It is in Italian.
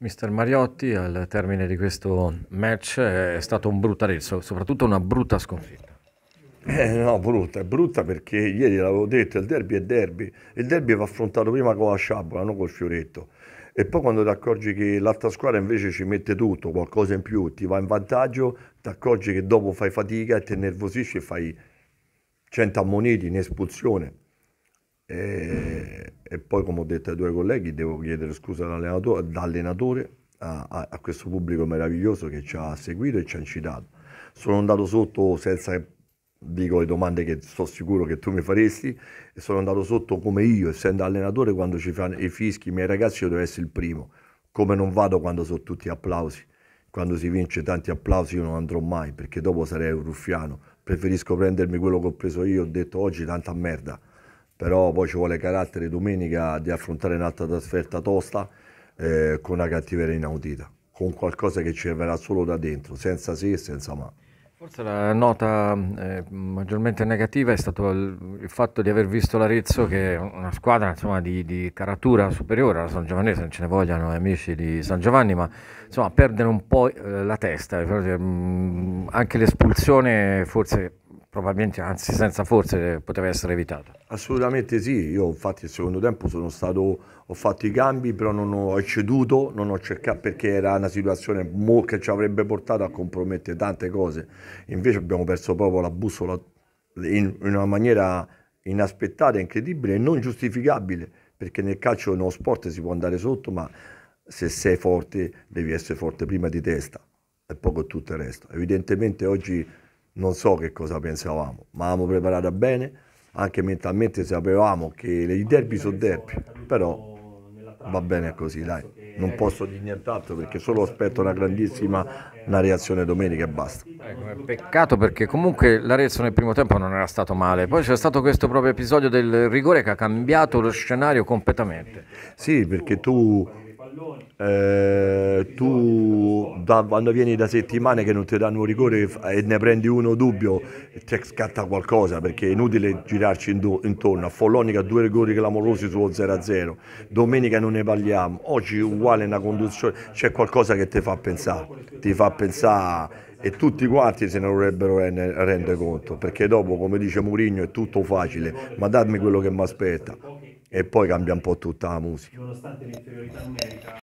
Mister Mariotti, al termine di questo match è stato un bruttarezzo, soprattutto una brutta sconfitta. Eh, no, brutta, è brutta perché ieri l'avevo detto, il derby è derby, il derby va affrontato prima con la sciabola, non col fioretto. E poi quando ti accorgi che l'altra squadra invece ci mette tutto, qualcosa in più, ti va in vantaggio, ti accorgi che dopo fai fatica e ti nervosisci e fai 100 ammoniti in espulsione. Eh, e poi come ho detto ai due colleghi devo chiedere scusa da allenatore a, a, a, questo pubblico meraviglioso che ci ha seguito e ci ha incitato. Sono andato sotto senza, dico le domande che sto sicuro che tu mi faresti, e sono andato sotto come io, essendo allenatore, quando ci fanno i fischi, i miei ragazzi io devo essere il primo, come non vado quando sono tutti applausi. Quando si vince tanti applausi io non andrò mai perché dopo sarei un ruffiano. Preferisco prendermi quello che ho preso io, ho detto oggi tanta merda però poi ci vuole carattere domenica di affrontare un'altra trasferta tosta eh, con una cattiveria inaudita, con qualcosa che ci verrà solo da dentro, senza sì e senza ma. Forse la nota eh, maggiormente negativa è stato il, il, fatto di aver visto l'Arezzo che è una squadra insomma, di, di, caratura superiore alla San Giovanni, se non ce ne vogliono gli amici di San Giovanni, ma insomma, perdere un po' eh, la testa, mm, anche l'espulsione forse probabilmente, anzi senza forse, poteva essere evitato. Assolutamente sì, io infatti il secondo tempo sono stato, ho fatto i cambi, però non ho ceduto, non ho cercato perché era una situazione che ci avrebbe portato a compromettere tante cose. Invece abbiamo perso proprio la bussola in, in una maniera inaspettata, incredibile e non giustificabile, perché nel calcio uno sport si può andare sotto, ma se sei forte devi essere forte prima di testa e poco tutto il resto. Evidentemente oggi non so che cosa pensavamo, ma avevamo preparata bene, anche mentalmente sapevamo che i derby sono derby, però va bene così, dai. Non posso dire nient'altro perché solo aspetto una grandissima una reazione domenica e basta. Eh, peccato perché comunque la reazione del primo tempo non era stato male, poi c'è stato questo proprio episodio del rigore che ha cambiato lo scenario completamente. Sì, perché tu eh, tu da, quando vieni da settimane che non ti danno un rigore e ne prendi uno dubbio ti scatta qualcosa perché è inutile girarci in, intorno a Follonica due rigori clamorosi sullo 0-0 domenica non ne parliamo oggi uguale una conduzione c'è qualcosa che ti fa pensare ti fa pensare e tutti quanti se ne dovrebbero rendere conto perché dopo come dice Murigno è tutto facile ma dammi quello che mi aspetta e poi cambia un po' tutta la musica. Nonostante l'inferiorità numerica